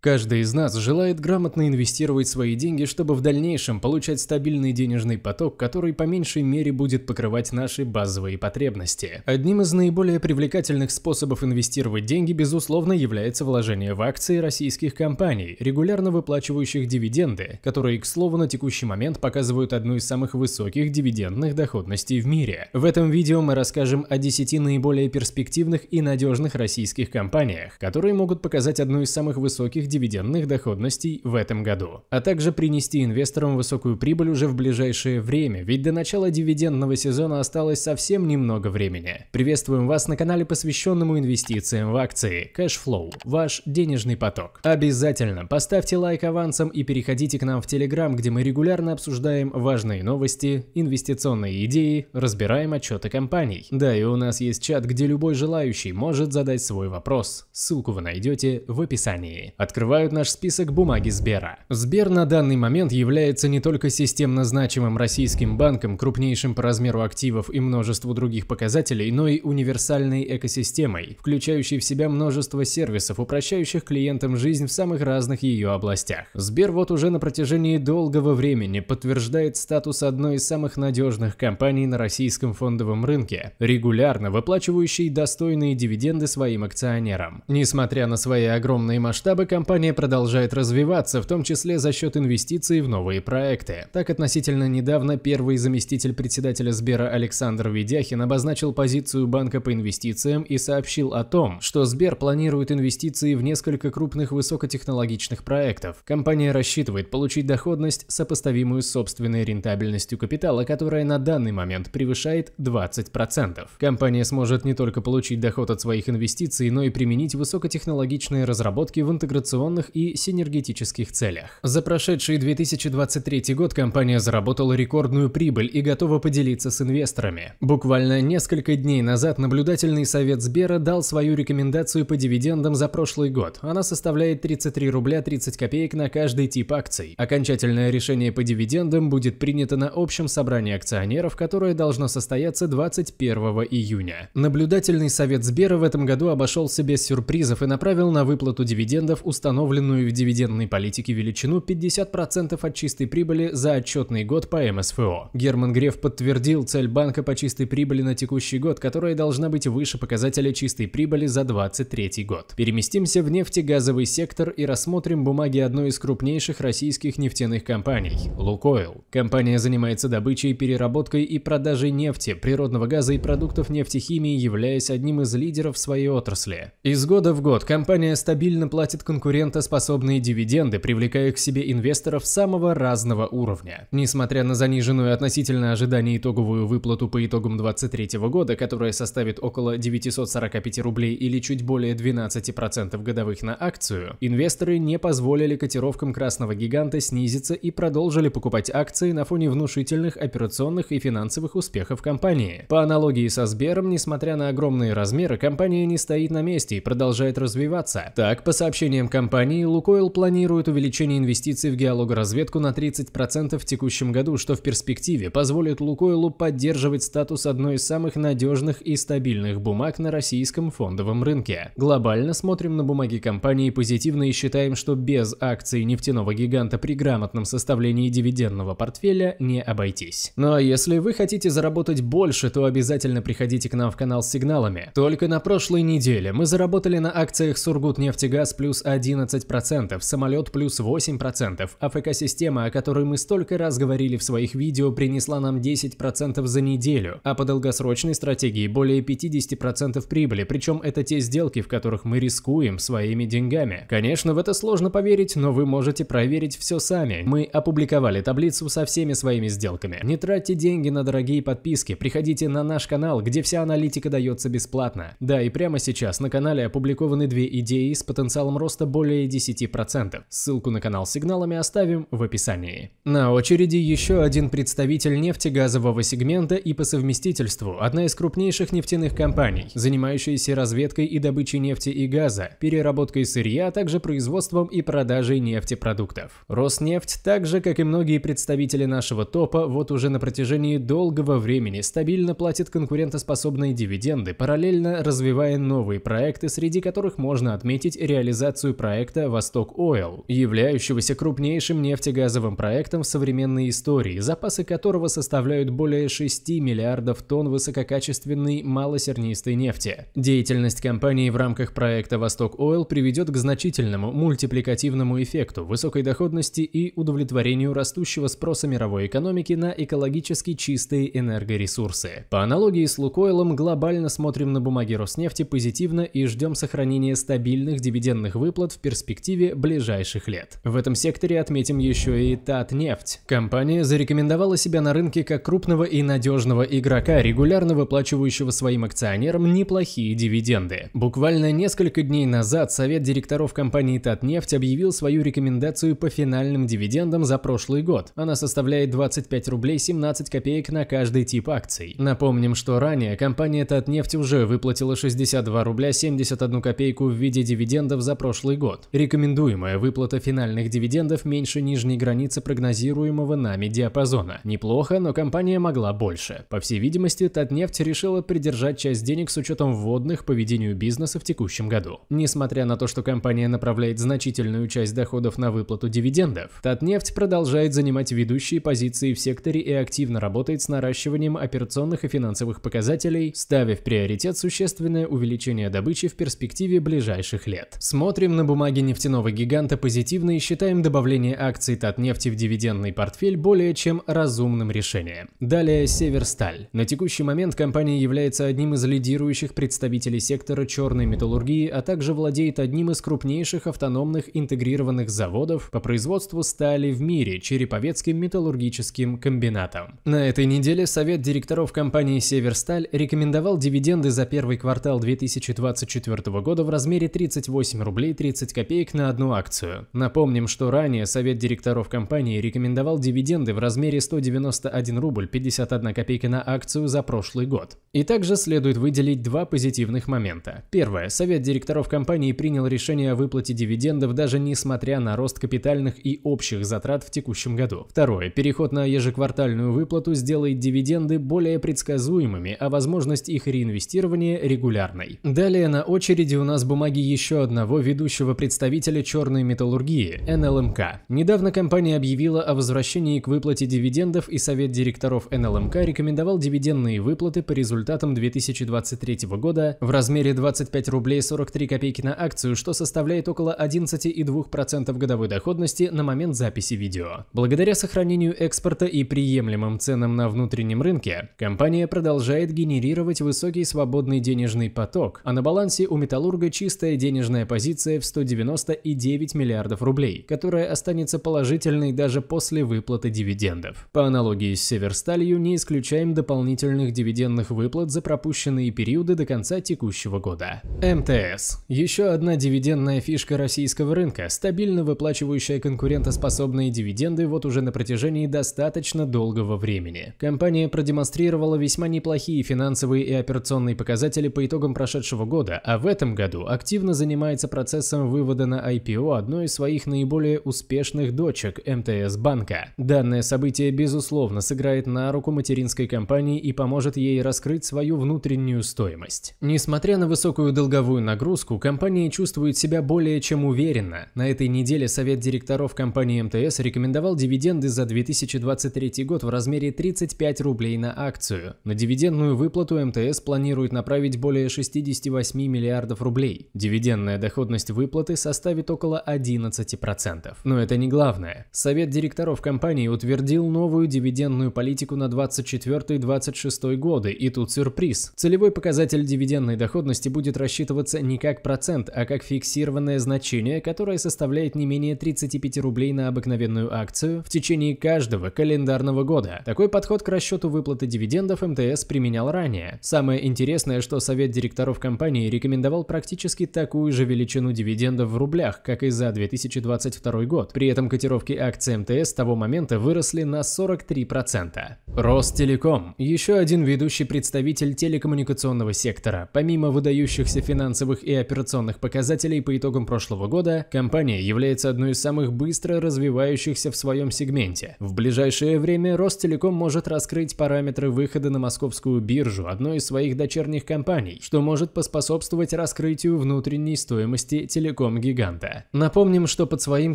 Каждый из нас желает грамотно инвестировать свои деньги, чтобы в дальнейшем получать стабильный денежный поток, который по меньшей мере будет покрывать наши базовые потребности. Одним из наиболее привлекательных способов инвестировать деньги, безусловно, является вложение в акции российских компаний, регулярно выплачивающих дивиденды, которые, к слову, на текущий момент показывают одну из самых высоких дивидендных доходностей в мире. В этом видео мы расскажем о 10 наиболее перспективных и надежных российских компаниях, которые могут показать одну из самых высоких дивидендных доходностей в этом году, а также принести инвесторам высокую прибыль уже в ближайшее время, ведь до начала дивидендного сезона осталось совсем немного времени. Приветствуем вас на канале, посвященному инвестициям в акции, кэшфлоу, ваш денежный поток. Обязательно поставьте лайк авансом и переходите к нам в Telegram, где мы регулярно обсуждаем важные новости, инвестиционные идеи, разбираем отчеты компаний. Да, и у нас есть чат, где любой желающий может задать свой вопрос. Ссылку вы найдете в описании открывают наш список бумаги Сбера. Сбер на данный момент является не только системно значимым российским банком, крупнейшим по размеру активов и множеству других показателей, но и универсальной экосистемой, включающей в себя множество сервисов, упрощающих клиентам жизнь в самых разных ее областях. Сбер вот уже на протяжении долгого времени подтверждает статус одной из самых надежных компаний на российском фондовом рынке, регулярно выплачивающей достойные дивиденды своим акционерам. Несмотря на свои огромные масштабы, компания Компания продолжает развиваться, в том числе за счет инвестиций в новые проекты. Так, относительно недавно первый заместитель председателя Сбера Александр Ведяхин обозначил позицию банка по инвестициям и сообщил о том, что Сбер планирует инвестиции в несколько крупных высокотехнологичных проектов. Компания рассчитывает получить доходность, сопоставимую с собственной рентабельностью капитала, которая на данный момент превышает 20%. Компания сможет не только получить доход от своих инвестиций, но и применить высокотехнологичные разработки в интеграционных инновационных и синергетических целях. За прошедший 2023 год компания заработала рекордную прибыль и готова поделиться с инвесторами. Буквально несколько дней назад наблюдательный совет Сбера дал свою рекомендацию по дивидендам за прошлый год. Она составляет 33 рубля 30 копеек на каждый тип акций. Окончательное решение по дивидендам будет принято на общем собрании акционеров, которое должно состояться 21 июня. Наблюдательный совет Сбера в этом году обошелся без сюрпризов и направил на выплату дивидендов установленные установленную в дивидендной политике величину 50% от чистой прибыли за отчетный год по МСФО. Герман Греф подтвердил цель банка по чистой прибыли на текущий год, которая должна быть выше показателя чистой прибыли за 2023 год. Переместимся в нефтегазовый сектор и рассмотрим бумаги одной из крупнейших российских нефтяных компаний – «Лукойл». Компания занимается добычей, переработкой и продажей нефти, природного газа и продуктов нефтехимии, являясь одним из лидеров своей отрасли. Из года в год компания стабильно платит конкурентам конкурентоспособные дивиденды, привлекая к себе инвесторов самого разного уровня. Несмотря на заниженную относительно ожиданий итоговую выплату по итогам 2023 года, которая составит около 945 рублей или чуть более 12% годовых на акцию, инвесторы не позволили котировкам красного гиганта снизиться и продолжили покупать акции на фоне внушительных операционных и финансовых успехов компании. По аналогии со Сбером, несмотря на огромные размеры, компания не стоит на месте и продолжает развиваться. Так, по сообщениям компании, компании, Лукойл планирует увеличение инвестиций в геологоразведку на 30% в текущем году, что в перспективе позволит Лукойлу поддерживать статус одной из самых надежных и стабильных бумаг на российском фондовом рынке. Глобально смотрим на бумаги компании позитивно и считаем, что без акций нефтяного гиганта при грамотном составлении дивидендного портфеля не обойтись. Ну а если вы хотите заработать больше, то обязательно приходите к нам в канал с сигналами. Только на прошлой неделе мы заработали на акциях Сургутнефтегаз плюс 1 11%, самолет плюс 8%, АФК-система, о которой мы столько раз говорили в своих видео, принесла нам 10% за неделю, а по долгосрочной стратегии более 50% прибыли, причем это те сделки, в которых мы рискуем своими деньгами. Конечно, в это сложно поверить, но вы можете проверить все сами. Мы опубликовали таблицу со всеми своими сделками. Не тратьте деньги на дорогие подписки, приходите на наш канал, где вся аналитика дается бесплатно. Да, и прямо сейчас на канале опубликованы две идеи с потенциалом роста более более 10%. Ссылку на канал с сигналами оставим в описании. На очереди еще один представитель нефтегазового сегмента и по совместительству одна из крупнейших нефтяных компаний, занимающаяся разведкой и добычей нефти и газа, переработкой сырья, а также производством и продажей нефтепродуктов. Роснефть, так же как и многие представители нашего топа, вот уже на протяжении долгого времени стабильно платит конкурентоспособные дивиденды, параллельно развивая новые проекты, среди которых можно отметить реализацию проектов проекта «Восток Ойл», являющегося крупнейшим нефтегазовым проектом в современной истории, запасы которого составляют более 6 миллиардов тонн высококачественной малосернистой нефти. Деятельность компании в рамках проекта «Восток Ойл» приведет к значительному мультипликативному эффекту, высокой доходности и удовлетворению растущего спроса мировой экономики на экологически чистые энергоресурсы. По аналогии с «Лукойлом» глобально смотрим на бумаги Роснефти позитивно и ждем сохранения стабильных дивидендных выплат в перспективе ближайших лет. В этом секторе отметим еще и Татнефть. Компания зарекомендовала себя на рынке как крупного и надежного игрока, регулярно выплачивающего своим акционерам неплохие дивиденды. Буквально несколько дней назад совет директоров компании Татнефть объявил свою рекомендацию по финальным дивидендам за прошлый год. Она составляет 25 рублей 17 копеек на каждый тип акций. Напомним, что ранее компания Татнефть уже выплатила 62 рубля 71 копейку в виде дивидендов за прошлый год год. Рекомендуемая выплата финальных дивидендов меньше нижней границы прогнозируемого нами диапазона. Неплохо, но компания могла больше. По всей видимости, Татнефть решила придержать часть денег с учетом вводных по ведению бизнеса в текущем году. Несмотря на то, что компания направляет значительную часть доходов на выплату дивидендов, Татнефть продолжает занимать ведущие позиции в секторе и активно работает с наращиванием операционных и финансовых показателей, ставя в приоритет существенное увеличение добычи в перспективе ближайших лет. Смотрим на бумагу бумаги нефтяного гиганта позитивны и считаем добавление акций Татнефти в дивидендный портфель более чем разумным решением. Далее Северсталь. На текущий момент компания является одним из лидирующих представителей сектора черной металлургии, а также владеет одним из крупнейших автономных интегрированных заводов по производству стали в мире – Череповецким металлургическим комбинатом. На этой неделе совет директоров компании «Северсталь» рекомендовал дивиденды за первый квартал 2024 года в размере 38 рублей 30 30 копеек на одну акцию. Напомним, что ранее совет директоров компании рекомендовал дивиденды в размере 191 рубль 51 копейка на акцию за прошлый год. И также следует выделить два позитивных момента. Первое. Совет директоров компании принял решение о выплате дивидендов даже несмотря на рост капитальных и общих затрат в текущем году. Второе. Переход на ежеквартальную выплату сделает дивиденды более предсказуемыми, а возможность их реинвестирования регулярной. Далее на очереди у нас бумаги еще одного ведущего представителя черной металлургии – НЛМК. Эм Недавно компания объявила о возвращении к выплате дивидендов и Совет директоров НЛМК эм рекомендовал дивидендные выплаты по результатам 2023 года в размере 25 рублей 43 копейки на акцию, что составляет около 11,2% годовой доходности на момент записи видео. Благодаря сохранению экспорта и приемлемым ценам на внутреннем рынке, компания продолжает генерировать высокий свободный денежный поток, а на балансе у металлурга чистая денежная позиция в 100 199 миллиардов рублей, которая останется положительной даже после выплаты дивидендов. По аналогии с Северсталью не исключаем дополнительных дивидендных выплат за пропущенные периоды до конца текущего года. МТС. Еще одна дивидендная фишка российского рынка, стабильно выплачивающая конкурентоспособные дивиденды вот уже на протяжении достаточно долгого времени. Компания продемонстрировала весьма неплохие финансовые и операционные показатели по итогам прошедшего года, а в этом году активно занимается процессом вывода на IPO одной из своих наиболее успешных дочек МТС-банка. Данное событие, безусловно, сыграет на руку материнской компании и поможет ей раскрыть свою внутреннюю стоимость. Несмотря на высокую долговую нагрузку, компания чувствует себя более чем уверенно. На этой неделе совет директоров компании МТС рекомендовал дивиденды за 2023 год в размере 35 рублей на акцию. На дивидендную выплату МТС планирует направить более 68 миллиардов рублей. Дивидендная доходность выплат выплаты составит около 11%. Но это не главное. Совет директоров компании утвердил новую дивидендную политику на 24-26 годы, и тут сюрприз. Целевой показатель дивидендной доходности будет рассчитываться не как процент, а как фиксированное значение, которое составляет не менее 35 рублей на обыкновенную акцию в течение каждого календарного года. Такой подход к расчету выплаты дивидендов МТС применял ранее. Самое интересное, что совет директоров компании рекомендовал практически такую же величину дивидендов дивиденда в рублях, как и за 2022 год. При этом котировки акций МТС с того момента выросли на 43%. Ростелеком – еще один ведущий представитель телекоммуникационного сектора. Помимо выдающихся финансовых и операционных показателей по итогам прошлого года, компания является одной из самых быстро развивающихся в своем сегменте. В ближайшее время Ростелеком может раскрыть параметры выхода на московскую биржу одной из своих дочерних компаний, что может поспособствовать раскрытию внутренней стоимости телекоммуникационных крылом гиганта. Напомним, что под своим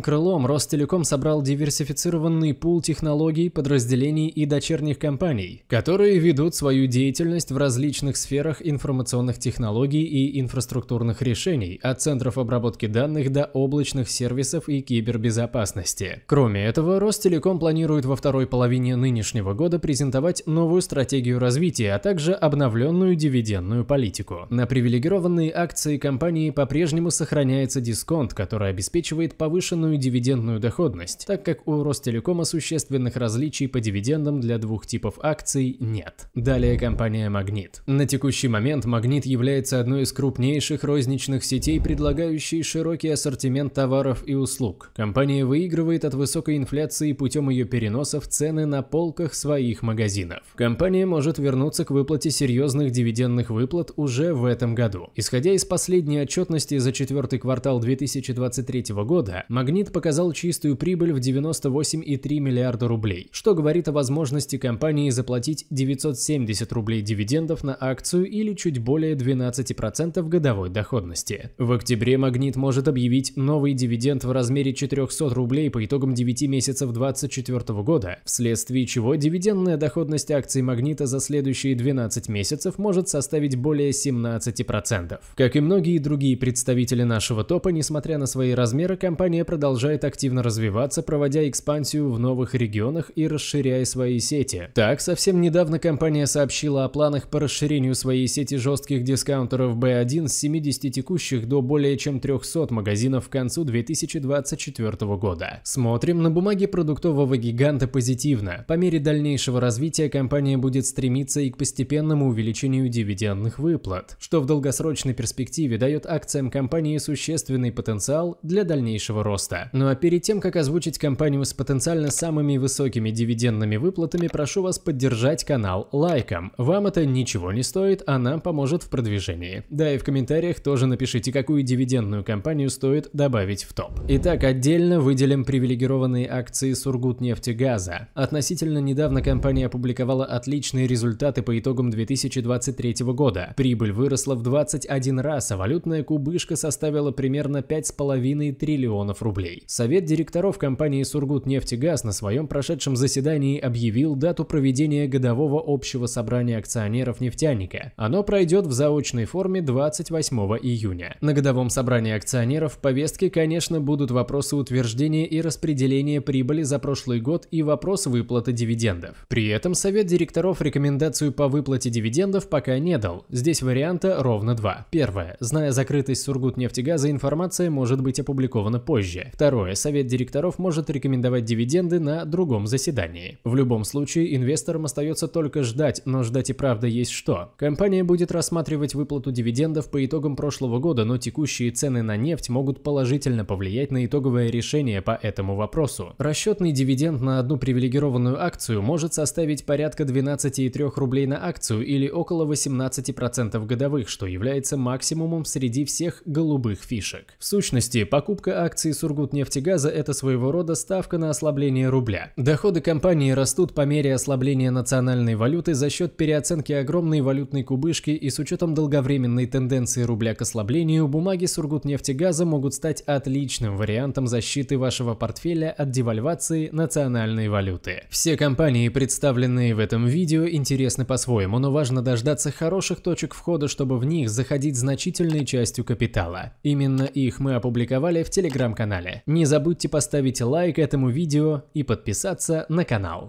крылом Ростелеком собрал диверсифицированный пул технологий, подразделений и дочерних компаний, которые ведут свою деятельность в различных сферах информационных технологий и инфраструктурных решений, от центров обработки данных до облачных сервисов и кибербезопасности. Кроме этого, Ростелеком планирует во второй половине нынешнего года презентовать новую стратегию развития, а также обновленную дивидендную политику. На привилегированные акции компании по-прежнему сохраняется начисляется дисконт, который обеспечивает повышенную дивидендную доходность, так как у Ростелекома существенных различий по дивидендам для двух типов акций нет. Далее компания «Магнит». На текущий момент «Магнит» является одной из крупнейших розничных сетей, предлагающей широкий ассортимент товаров и услуг. Компания выигрывает от высокой инфляции путем ее переноса в цены на полках своих магазинов. Компания может вернуться к выплате серьезных дивидендных выплат уже в этом году. Исходя из последней отчетности за четвертый квартал, квартал 2023 года «Магнит» показал чистую прибыль в 98,3 миллиарда рублей, что говорит о возможности компании заплатить 970 рублей дивидендов на акцию или чуть более 12% годовой доходности. В октябре «Магнит» может объявить новый дивиденд в размере 400 рублей по итогам 9 месяцев 2024 года, вследствие чего дивидендная доходность акций «Магнита» за следующие 12 месяцев может составить более 17%. Как и многие другие представители нашего топа потопа, несмотря на свои размеры, компания продолжает активно развиваться, проводя экспансию в новых регионах и расширяя свои сети. Так, совсем недавно компания сообщила о планах по расширению своей сети жестких дискаунтеров B1 с 70 текущих до более чем 300 магазинов к концу 2024 года. Смотрим на бумаги продуктового гиганта позитивно. По мере дальнейшего развития компания будет стремиться и к постепенному увеличению дивидендных выплат, что в долгосрочной перспективе дает акциям компании существенный существенный потенциал для дальнейшего роста. Ну а перед тем, как озвучить компанию с потенциально самыми высокими дивидендными выплатами, прошу вас поддержать канал лайком. Вам это ничего не стоит, а нам поможет в продвижении. Да и в комментариях тоже напишите, какую дивидендную компанию стоит добавить в топ. Итак, отдельно выделим привилегированные акции Сургутнефтегаза. Относительно недавно компания опубликовала отличные результаты по итогам 2023 года. Прибыль выросла в 21 раз, а валютная кубышка составила примерно примерно 5,5 триллионов рублей. Совет директоров компании «Сургутнефтегаз» на своем прошедшем заседании объявил дату проведения годового общего собрания акционеров нефтяника. Оно пройдет в заочной форме 28 июня. На годовом собрании акционеров в повестке, конечно, будут вопросы утверждения и распределения прибыли за прошлый год и вопрос выплаты дивидендов. При этом Совет директоров рекомендацию по выплате дивидендов пока не дал. Здесь варианта ровно два. Первое. Зная закрытость Сургутнефтегаза информация может быть опубликована позже. Второе. Совет директоров может рекомендовать дивиденды на другом заседании. В любом случае, инвесторам остается только ждать, но ждать и правда есть что. Компания будет рассматривать выплату дивидендов по итогам прошлого года, но текущие цены на нефть могут положительно повлиять на итоговое решение по этому вопросу. Расчетный дивиденд на одну привилегированную акцию может составить порядка 12,3 рублей на акцию или около 18% годовых, что является максимумом среди всех голубых фиш излишек. В сущности, покупка акций Сургутнефтегаза – это своего рода ставка на ослабление рубля. Доходы компании растут по мере ослабления национальной валюты за счет переоценки огромной валютной кубышки и с учетом долговременной тенденции рубля к ослаблению, бумаги Сургутнефтегаза могут стать отличным вариантом защиты вашего портфеля от девальвации национальной валюты. Все компании, представленные в этом видео, интересны по-своему, но важно дождаться хороших точек входа, чтобы в них заходить значительной частью капитала. Именно именно их мы опубликовали в телеграм-канале. Не забудьте поставить лайк этому видео и подписаться на канал.